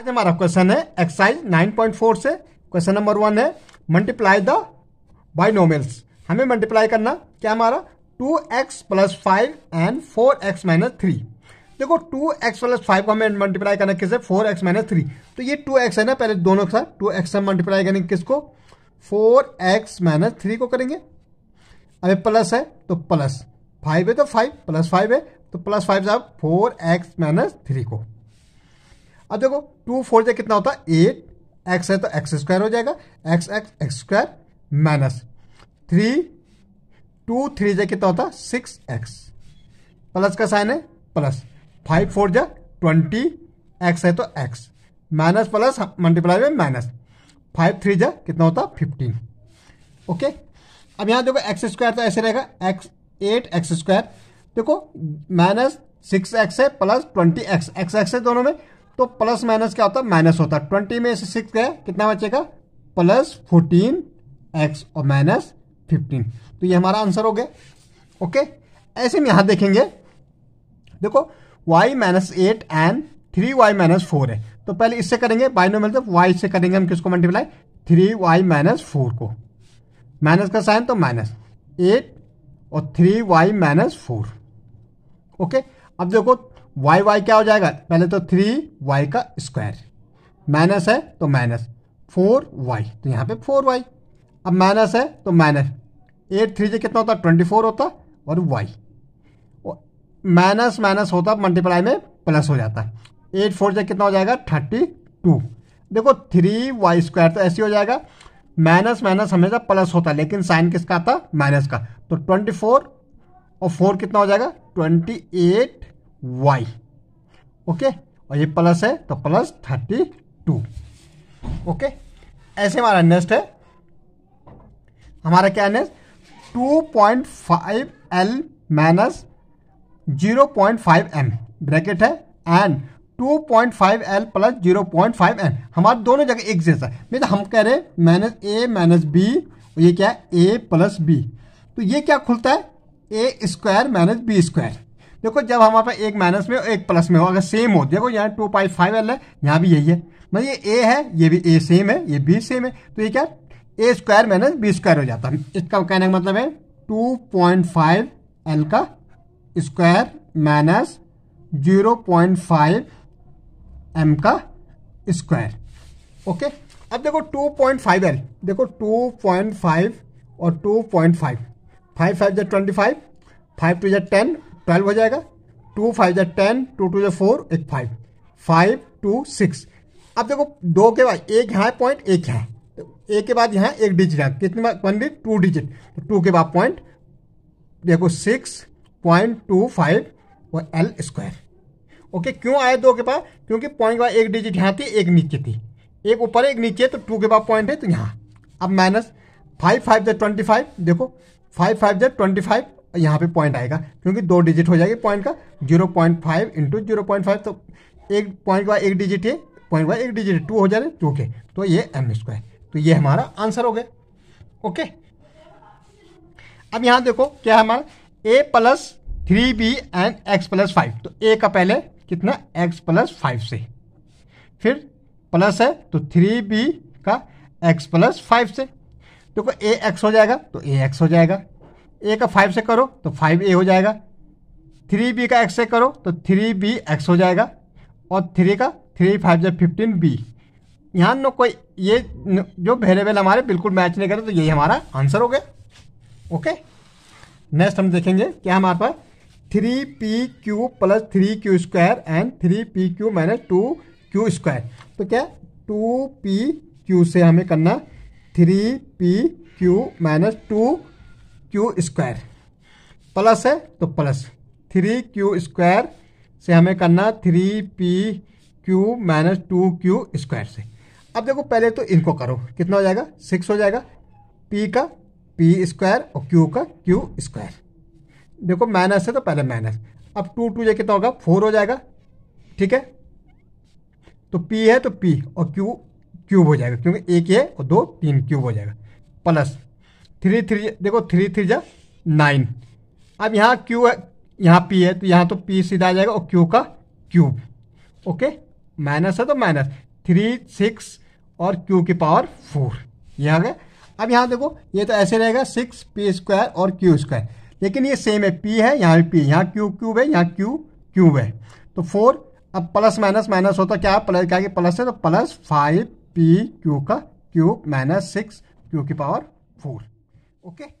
आज हमारा क्वेश्चन है एक्सरसाइज 9.4 से क्वेश्चन नंबर वन है मल्टीप्लाई द बाइनोमियल्स हमें मल्टीप्लाई करना क्या हमारा 2x x plus five and four x minus three देखो 2x एक्स प्लस फाइव को हमें मल्टीप्लाई करना किसे 4x एक्स माइनस थ्री तो ये 2x है ना पहले दोनों के साथ 2x एक्स से मल्टीप्लाई करेंगे किसको 4x एक्स माइनस थ्री को करेंगे अरे प्लस है तो प्लस फाइव है तो फाइव प्लस फाइव है तो प्लस फाइव से आप फोर एक्स माइनस थ्री को अब देखो टू फोर से कितना होता है एट एक्स है तो एक्स स्क्वायर हो जाएगा x x x square minus three two three तो जा कितना होता है सिक्स एक्स प्लस का साइन है प्लस फाइव फोर जा ट्वेंटी एक्स है तो एक्स माइनस प्लस मल्टीप्लाई में माइनस फाइव थ्री जा कितना होता है फिफ्टीन ओके अब यहाँ देखो एक्स स्क्वायर तो ऐसे रहेगा एक्स एट एक्स स्क्वायर देखो माइनस सिक्स एक्स है plus twenty x x x है दोनों में तो प्लस माइनस क्या होता है माइनस होता है ट्वेंटी में से सिक्स गए कितना बचेगा प्लस फोर्टीन एक्स और माइनस फिफ्टीन तो ये हमारा आंसर हो गया ओके ऐसे में यहां देखेंगे देखो y minus eight and three y minus four है तो पहले इससे करेंगे बाइनोमियल से वाई से करेंगे हम किसको multiply three y minus four को माइनस का साइन तो माइनस एट और three y minus four okay अब देखो वाई वाई क्या हो जाएगा पहले तो थ्री वाई का स्क्वायर माइनस है तो माइनस फोर वाई तो यहाँ पे फोर वाई अब माइनस है तो माइनस एट थ्री से कितना होता ट्वेंटी फोर होता और वाई माइनस माइनस होता मल्टीप्लाई में प्लस हो जाता है एट फोर से कितना हो जाएगा थर्टी टू देखो थ्री वाई स्क्वायर तो ऐसे हो जाएगा माइनस माइनस हमेशा प्लस होता है लेकिन साइन किसका आता माइनस का तो ट्वेंटी फोर और फोर कितना हो जाएगा ट्वेंटी एट वाई ओके और ये प्लस है तो प्लस थर्टी टू ओके ऐसे हमारा नेक्स्ट है हमारा क्या next two point five L minus zero point five M bracket है and two point five L plus zero point five N हमारे दोनों जगह एक जैसा है मीन मतलब हम कह रहे हैं माइनस ए माइनस बी और ये क्या है ए प्लस बी तो ये क्या खुलता है A square minus B square देखो जब हमारे पास एक माइनस में एक प्लस में हो अगर सेम हो देखो यहाँ टू पाई फाइव एल है यहाँ भी यही है मतलब ये ए है ये भी ए सेम है ये बी सेम है तो ये क्या A square minus B square हो जाता है इसका कहने का मतलब है टू पॉइंट फाइव एल का square minus zero point five M का स्क्वायर ओके अब देखो टू पॉइंट फाइव एल देखो टू पॉइंट फाइव और two point five five five जै ट्वेंटी फाइव फाइव टू जै टेन ट्वेल्व हो जाएगा टू फाइव जै टेन टू टू जै फोर एक फाइव फाइव टू सिक्स अब देखो दो के बाद एक यहाँ पॉइंट एक यहाँ तो एक के बाद यहाँ एक डिजिट है कितने बार वन डिजिट टू डिजिट तो टू के बाद पॉइंट देखो सिक्स पॉइंट टू फाइव और एल स्क्वायर ओके क्यों आए दो के पास क्योंकि पॉइंट के बाद एक डिजिट यहाँ थी एक नीचे थी एक ऊपर एक नीचे तो टू के बाद पॉइंट है तो यहाँ अब माइनस फाइव फाइव जै ट्वेंटी फाइव देखो फाइव फाइव जै ट्वेंटी फाइव यहाँ पे पॉइंट आएगा क्योंकि दो डिजिट हो जाएगी पॉइंट का zero point five into zero point five तो एक पॉइंट का एक डिजिट है पॉइंट का एक डिजिट टू हो जा रहे टू के तो ये एम स्क्वायर तो ये हमारा आंसर हो गया ओके अब यहाँ देखो क्या है हमारा A plus three B and x plus five तो ए का पहले कितना एक्स प्लस फाइव से फिर प्लस है तो थ्री बी का एक्स प्लस फाइव से देखो ए एक्स हो जाएगा तो ए एक्स हो जाएगा ए का फाइव से करो तो फाइव ए हो जाएगा थ्री बी का एक्स से करो तो थ्री बी एक्स हो जाएगा और थ्री का थ्री फाइव जब फिफ्टीन बी यहाँ नो कोई ये जो वेरिएबल हमारे बिल्कुल मैच नहीं करे तो यही हमारा आंसर हो गया ओके नेक्स्ट हम देखेंगे क्या हमारे पास three P Q plus three Q square and three P Q minus two Q square तो क्या टू पी क्यू से हमें करना three P Q minus two Q square plus है तो प्लस थ्री क्यू स्क्वायर से हमें करना three P Q minus two Q square से अब देखो पहले तो इनको करो कितना हो जाएगा सिक्स हो जाएगा पी का पी स्क्वायर और क्यू का क्यू स्क्वायर देखो माइनस है तो पहले माइनस अब टू टू ये कितना होगा फोर हो जाएगा ठीक है तो पी है तो पी और क्यू क्यूब हो जाएगा क्योंकि एक है और दो तीन क्यूब हो जाएगा प्लस थ्री थ्री देखो थ्री थ्री जा नाइन अब यहाँ क्यू है यहाँ पी है तो यहाँ तो पी सीधा आ जाएगा और क्यू का क्यूब ओके माइनस है तो माइनस थ्री सिक्स और क्यू की पावर फोर ये आ गया अब यहाँ देखो ये तो ऐसे रहेगा सिक्स पी स्क्वायर और क्यू स्क्वायर लेकिन ये सेम है पी है यहाँ भी पी यहाँ क्यू क्यूब है यहाँ क्यू क्यूब है तो फोर अब प्लस माइनस माइनस होता क्या है प्लस क्या प्लस है तो प्लस फाइव पी क्यू का क्यूब माइनस सिक्स क्यू की पावर फोर okay